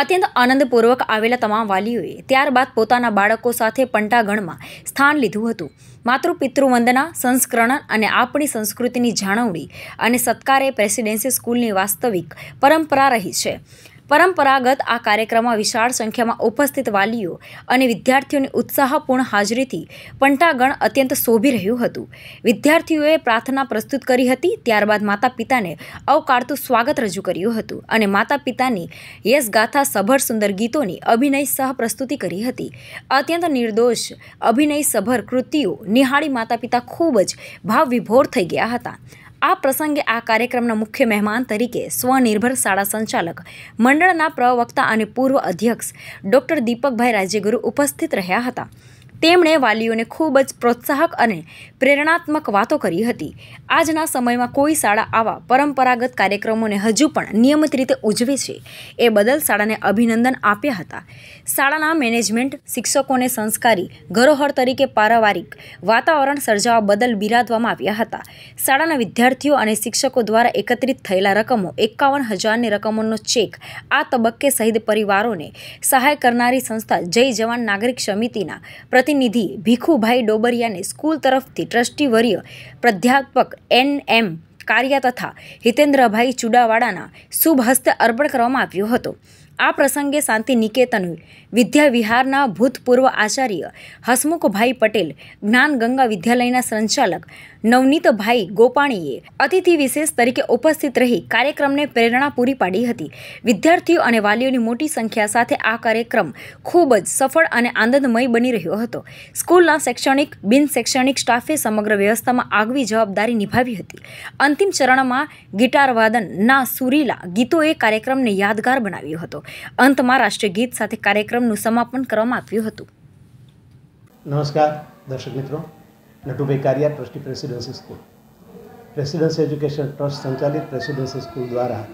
અત્યંત આનંદપૂર્વક આવેલા તમામ વાલીઓએ ત્યારબાદ પોતાના બાળકો સાથે પંટાગણમાં સ્થાન લીધું હતું માતૃ પિતૃવંદના સંસ્કરણ અને આપણી સંસ્કૃતિની જાળવણી અને સત્કારે પ્રેસિડેન્સી સ્કૂલની વાસ્તવિક પરંપરા રહી છે પરંપરાગત આ કાર્યક્રમમાં વિશાળ સંખ્યામાં ઉપસ્થિત વાલીઓ અને વિદ્યાર્થીઓની ઉત્સાહપૂર્ણ હાજરીથી પંટાગણ અત્યંત શોભી રહ્યું હતું વિદ્યાર્થીઓએ પ્રાર્થના પ્રસ્તુત કરી હતી ત્યારબાદ માતા પિતાને અવકાળતું સ્વાગત રજૂ કર્યું હતું અને માતા પિતાની યશગાથા સભર સુંદર ગીતોની અભિનય સહ પ્રસ્તુતિ કરી હતી અત્યંત નિર્દોષ અભિનય સભર કૃતિઓ નિહાળી માતા પિતા ખૂબ જ ભાવવિભોર થઈ ગયા હતા આ પ્રસંગે આ કાર્યક્રમના મુખ્ય મહેમાન તરીકે સ્વનિર્ભર શાળા સંચાલક મંડળના પ્રવક્તા અને પૂર્વ અધ્યક્ષ ડોક્ટર દીપકભાઈ રાજ્યગુરુ ઉપસ્થિત રહ્યા હતા તેમણે વાલીઓને ખૂબ જ પ્રોત્સાહક અને પ્રેરણાત્મક વાતો કરી હતી આજના સમયમાં કોઈ શાળા આવા પરંપરાગત કાર્યક્રમોને હજુ પણ નિયમિત રીતે ઉજવે છે એ બદલ શાળાને અભિનંદન આપ્યા હતા શાળાના મેનેજમેન્ટ શિક્ષકોને સંસ્કારી ઘરોહર તરીકે પારિવારિક વાતાવરણ સર્જાવા બદલ બિરાદવામાં આવ્યા હતા શાળાના વિદ્યાર્થીઓ અને શિક્ષકો દ્વારા એકત્રિત થયેલા રકમો એકાવન હજારની રકમોનો ચેક આ તબક્કે શહીદ પરિવારોને સહાય કરનારી સંસ્થા જય જવાન નાગરિક સમિતિના પ્રતિ પ્રતિનિધિ ભીખુભાઈ ડોબરિયાને સ્કૂલ તરફથી ટ્રસ્ટી વર્ય પ્રાધ્યાપક એન એમ કારિયા તથા હિતેન્દ્રભાઈ ચુડાવાડાના શુભ હસ્ત અર્પણ કરવામાં આવ્યો હતો આ પ્રસંગે શાંતિ નિકેતન વિદ્યાવિહારના ભૂતપૂર્વ આચાર્ય હસમુખભાઈ પટેલ જ્ઞાનગંગા વિદ્યાલયના સંચાલક નવનીતભાઈ ગોપાણીએ અતિથિ વિશેષ તરીકે ઉપસ્થિત રહી કાર્યક્રમને પ્રેરણા પૂરી પાડી હતી વિદ્યાર્થીઓ અને વાલીઓની મોટી સંખ્યા સાથે આ કાર્યક્રમ ખૂબ જ સફળ અને આનંદમય બની રહ્યો હતો સ્કૂલના શૈક્ષણિક બિન શૈક્ષણિક સ્ટાફે સમગ્ર વ્યવસ્થામાં આગવી જવાબદારી નિભાવી હતી અંતિમ ચરણમાં ગિટાર વાદનના સુરીલા ગીતોએ કાર્યક્રમને યાદગાર બનાવ્યો હતો અંતમાં રાષ્ટ્રીય ગીત સાથે કાર્યક્રમનું સમાપન કરવામાં આવ્યું હતું નમસ્કાર દર્શક મિત્રો Natubhai Kariya trustee presidency school presidency education trust સંચાલિત પ્રેસિડેન્સી સ્કૂલ દ્વારા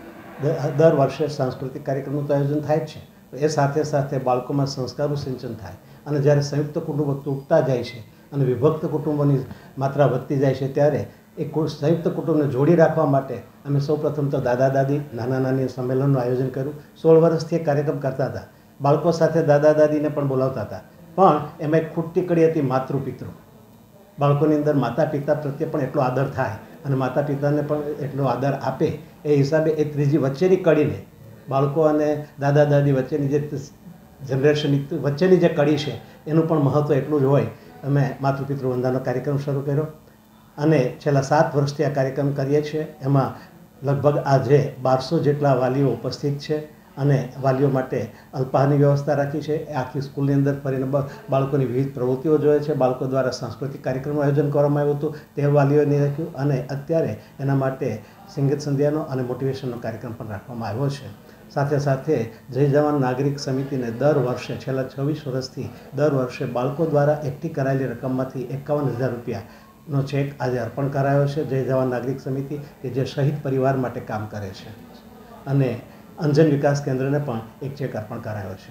દર વર્ષે સાંસ્કૃતિક કાર્યક્રમનું આયોજન થાય છે એ સાથે સાથે બાળકોમાં સંસ્કારનું સિંચન થાય અને જ્યારે સંયુક્ત કુટુંબ ઉગતા જાય છે અને વિભક્ત કુટુંબોની માત્રા વધતી જાય છે ત્યારે એ સંયુક્ત કુટુંબને જોડી રાખવા માટે અમે સૌપ્રથમ તો દાદા દાદી નાના નાની સંમેલનનું આયોજન કર્યું સોળ વર્ષથી કાર્યક્રમ કરતા હતા બાળકો સાથે દાદા દાદીને પણ બોલાવતા હતા પણ એમાં એક ખૂટતી કડી હતી માતૃ પિતૃ બાળકોની અંદર માતા પિતા પ્રત્યે પણ એટલો આદર થાય અને માતા પિતાને પણ એટલો આદર આપે એ હિસાબે એ ત્રીજી વચ્ચેની કડીને બાળકો અને દાદા દાદી વચ્ચેની જે જનરેશનની વચ્ચેની જે કડી છે એનું પણ મહત્ત્વ એટલું જ હોય અમે માતૃપિતૃ વંદનનો કાર્યક્રમ શરૂ કર્યો અને છેલ્લા સાત વર્ષથી આ કાર્યક્રમ કરીએ છીએ એમાં લગભગ આજે બારસો જેટલા વાલીઓ ઉપસ્થિત છે અને વાલીઓ માટે અલ્પાહારની વ્યવસ્થા રાખી છે આખી સ્કૂલની અંદર ફરીને બાળકોની વિવિધ પ્રવૃત્તિઓ જોઈએ છે બાળકો દ્વારા સાંસ્કૃતિક કાર્યક્રમનું આયોજન કરવામાં આવ્યું હતું તે વાલીઓને રાખ્યું અને અત્યારે એના માટે સંગીત સંધ્યાનો અને મોટિવેશનનો કાર્યક્રમ પણ રાખવામાં આવ્યો છે સાથે સાથે જય જવાન નાગરિક સમિતિને દર વર્ષે છેલ્લા છવ્વીસ વર્ષથી દર વર્ષે બાળકો દ્વારા એકઠી કરાયેલી રકમમાંથી એકાવન હજાર રૂપિયા નો ચેક આજે અર્પણ કરાયો છે જય જવાન નાગરિક સમિતિ કે જે શહીદ પરિવાર માટે કામ કરે છે અને અંજન વિકાસ કેન્દ્રને પણ એક ચેક અર્પણ કરાયો છે